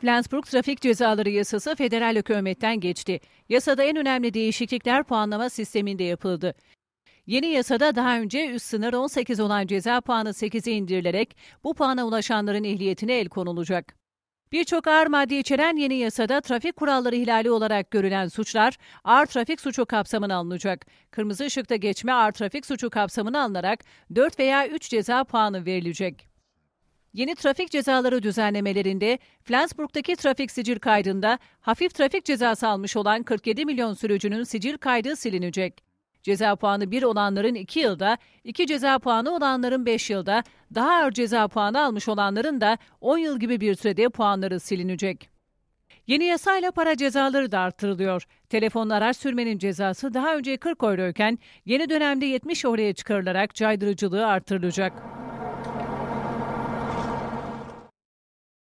Flensburg trafik cezaları yasası federal hükümetten geçti. Yasada en önemli değişiklikler puanlama sisteminde yapıldı. Yeni yasada daha önce üst sınır 18 olan ceza puanı 8'e indirilerek bu puana ulaşanların ehliyetine el konulacak. Birçok ağır madde içeren yeni yasada trafik kuralları ihlali olarak görülen suçlar ağır trafik suçu kapsamına alınacak. Kırmızı ışıkta geçme ağır trafik suçu kapsamına alınarak 4 veya 3 ceza puanı verilecek. Yeni trafik cezaları düzenlemelerinde Flensburg'daki trafik sicil kaydında hafif trafik cezası almış olan 47 milyon sürücünün sicil kaydı silinecek. Ceza puanı 1 olanların 2 yılda, 2 ceza puanı olanların 5 yılda, daha ağır ceza puanı almış olanların da 10 yıl gibi bir sürede puanları silinecek. Yeni yasayla para cezaları da artırılıyor. Telefonla araç sürmenin cezası daha önce 40 euroyken yeni dönemde 70 euroya çıkarılarak caydırıcılığı artırılacak.